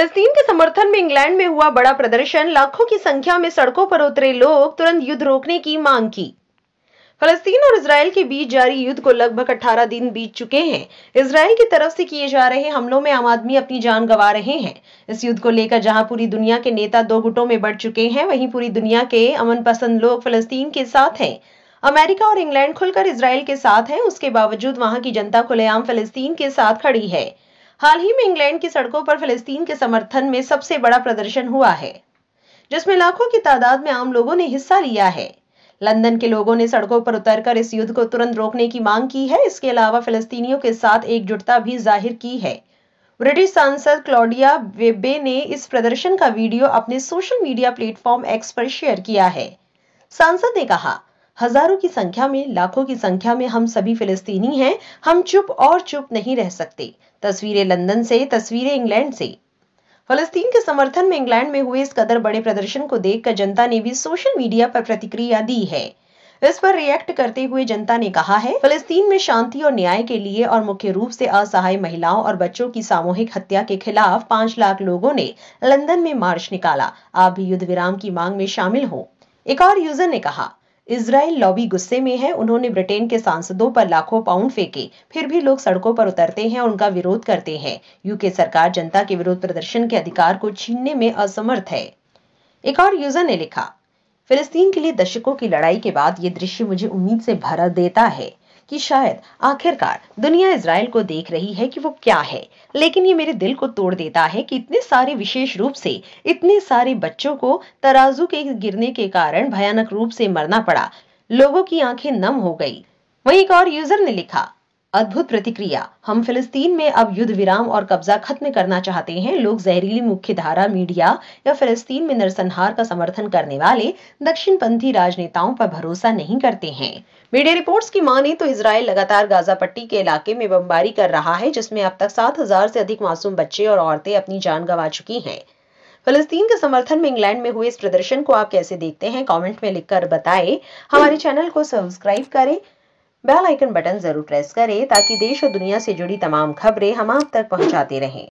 फलस्तीन के समर्थन में इंग्लैंड में हुआ बड़ा प्रदर्शन लाखों की संख्या में सड़कों पर उतरे लोग तुरंत युद्ध रोकने की मांग की फलस्तीन और इसराइल के बीच जारी युद्ध को लगभग 18 दिन बीत चुके हैं इसराइल की तरफ से किए जा रहे हमलों में आम आदमी अपनी जान गंवा रहे हैं इस युद्ध को लेकर जहां पूरी दुनिया के नेता दो गुटों में बढ़ चुके हैं वहीं पूरी दुनिया के अमन पसंद लोग फलस्तीन के साथ हैं अमेरिका और इंग्लैंड खुलकर इसराइल के साथ हैं उसके बावजूद वहां की जनता खुलेआम फलस्तीन के साथ खड़ी है हाल ही में इंग्लैंड की सड़कों पर फिलिस्तीन के समर्थन में सबसे बड़ा प्रदर्शन हुआ है जिसमें लाखों की तादाद में आम लोगों ने हिस्सा लिया है लंदन के लोगों ने सड़कों पर उतरकर इस युद्ध को तुरंत रोकने की मांग की है इसके अलावा फिलिस्तीनियों के साथ एकजुटता भी जाहिर की है ब्रिटिश सांसद क्लोडिया वेबे ने इस प्रदर्शन का वीडियो अपने सोशल मीडिया प्लेटफॉर्म एक्स पर शेयर किया है सांसद ने कहा हजारों की संख्या में लाखों की संख्या में हम सभी फिलिस्तीनी हैं हम चुप और चुप नहीं रह सकते तस्वीरें लंदन से तस्वीरें इंग्लैंड से फलस्तीन के समर्थन में इंग्लैंड में हुए इस कदर बड़े प्रदर्शन को देखकर जनता ने भी सोशल मीडिया पर प्रतिक्रिया दी है इस पर रिएक्ट करते हुए जनता ने कहा है फलस्तीन में शांति और न्याय के लिए और मुख्य रूप से असहाय महिलाओं और बच्चों की सामूहिक हत्या के खिलाफ पांच लाख लोगों ने लंदन में मार्च निकाला आप भी युद्ध विराम की मांग में शामिल हो एक और यूजर ने कहा इसराइल लॉबी गुस्से में है उन्होंने ब्रिटेन के सांसदों पर लाखों पाउंड फेंके फिर भी लोग सड़कों पर उतरते हैं और उनका विरोध करते हैं यूके सरकार जनता के विरोध प्रदर्शन के अधिकार को छीनने में असमर्थ है एक और यूजर ने लिखा फिलिस्तीन के लिए दशकों की लड़ाई के बाद ये दृश्य मुझे उम्मीद से भरा देता है कि शायद आखिरकार दुनिया इसराइल को देख रही है कि वो क्या है लेकिन ये मेरे दिल को तोड़ देता है कि इतने सारे विशेष रूप से इतने सारे बच्चों को तराजू के गिरने के कारण भयानक रूप से मरना पड़ा लोगों की आंखें नम हो गई वहीं एक और यूजर ने लिखा अद्भुत प्रतिक्रिया हम फिलिस्तीन में अब युद्ध विराम और कब्जा खत्म करना चाहते हैं लोग जहरीली मुख्य धारा मीडिया या फिलिस्तीन में नरसंहार का समर्थन करने वाले दक्षिण पंथी राजनेताओं पर भरोसा नहीं करते हैं मीडिया रिपोर्ट्स की माने तो इसराइल लगातार गाजा पट्टी के इलाके में बमबारी कर रहा है जिसमें अब तक सात हजार से अधिक मासूम बच्चे और औरतें अपनी जान गंवा चुकी हैं फिलिस्तीन के समर्थन में इंग्लैंड में हुए इस प्रदर्शन को आप कैसे देखते हैं कमेंट में लिखकर बताएं हमारे चैनल को सब्सक्राइब करें बेल आइकन बटन जरूर प्रेस करें ताकि देश और दुनिया से जुड़ी तमाम खबरें हम आप तक पहुंचाते रहें